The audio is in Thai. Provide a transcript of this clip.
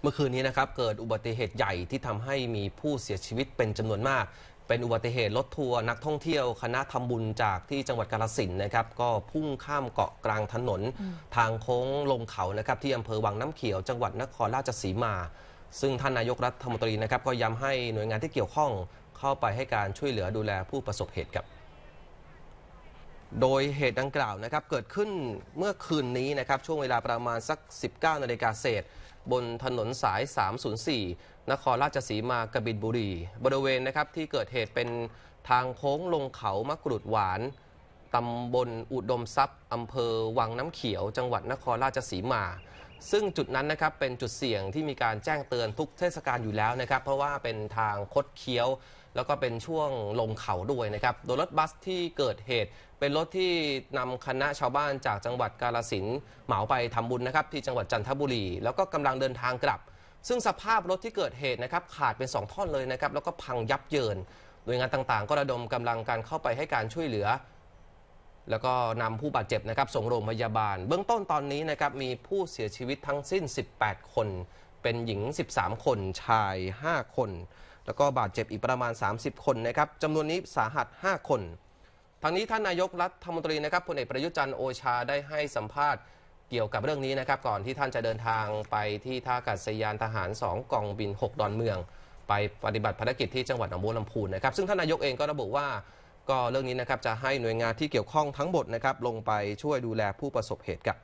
เมื่อคืนนี้นะครับเกิดอุบัติเหตุใหญ่ที่ทำให้มีผู้เสียชีวิตเป็นจำนวนมาก เป็นอุบัติเหตุรถทัวร์นักท่องเที่ยวคณะทำบุญจากที่จังหวัดกาลสินนะครับก็พุ่งข้ามเกาะกลางถนนทางโค้งลงเขานะครับที่อำเภอวังน้ำเขียวจังหวัดนครราชสีมา ซึ่งท่านนายกรัฐมนตรีนะครับก็ย้ำให้หน่วยงานที่เกี่ยวข้องเข้าไปให้การช่วยเหลือดูแลผู้ประสบเหตุครับโดยเหตุดังกล่าวนะครับเกิดขึ้นเมื่อคืนนี้นะครับช่วงเวลาประมาณสัก 19นาฬิกาเศษบนถนนสาย 304 นครราชสีมากบินบุรี บริเวณนะครับ ที่เกิดเหตุเป็นทางโค้งลงเขามะกรูดหวาน ตำบลอุดมทรัพย์ อำเภอวังน้ำเขียว จังหวัดนครราชสีมาซึ่งจุดนั้น นะครับ เป็นจุดเสี่ยงที่มีการแจ้งเตือนทุกเทศกาลอยู่แล้วนะครับ เพราะว่าเป็นทางคดเคี้ยว แล้วก็เป็นช่วงลงเขา ด้วยนะครับโดยรถบัสที่เกิดเหตุ เป็นรถที่นำคณะชาวบ้านจากจังหวัดกาลสินเหมาไปทำบุญนะครับ ที่จังหวัดจันทบุรีแล้วก็กำลังเดินทางกลับ ซึ่งสภาพรถที่เกิดเหตุนะครับขาดเป็น2ท่อนเลยนะครับแล้วก็พังยับเยินหน่วยงานต่างๆ ก็ระดมกำลังการเข้าไปให้การช่วยเหลือแล้วก็นำผู้บาดเจ็บนะครับส่งโรงพยาบาล เบื้องต้นตอนนี้นะครับมีผู้เสียชีวิตทั้งสิ้น 18 คน เป็นหญิง 13 คน ชาย 5 คน แล้วก็บาดเจ็บอีกประมาณ 30 คนนะครับจำนวนนี้สาหัส 5 คนทางนี้ท่านนายกรัฐมนตรีนะครับพลเอกประยุจันทร์โอชาได้ให้สัมภาษณ์เกี่ยวกับเรื่องนี้นะครับก่อนที่ท่านจะเดินทางไปที่ท่าอากาศยานทหาร 2กองบิน6ดอนเมือง ไปปฏิบัติภารกิจที่จังหวัดหนองบัวลำพูนะครับซึ่งท่านนายกเองก็ระบุว่าก็เรื่องนี้นะครับจะให้หน่วยงานที่เกี่ยวข้องทั้งหมดนะครับลงไปช่วยดูแลผู้ประสบเหตุกับ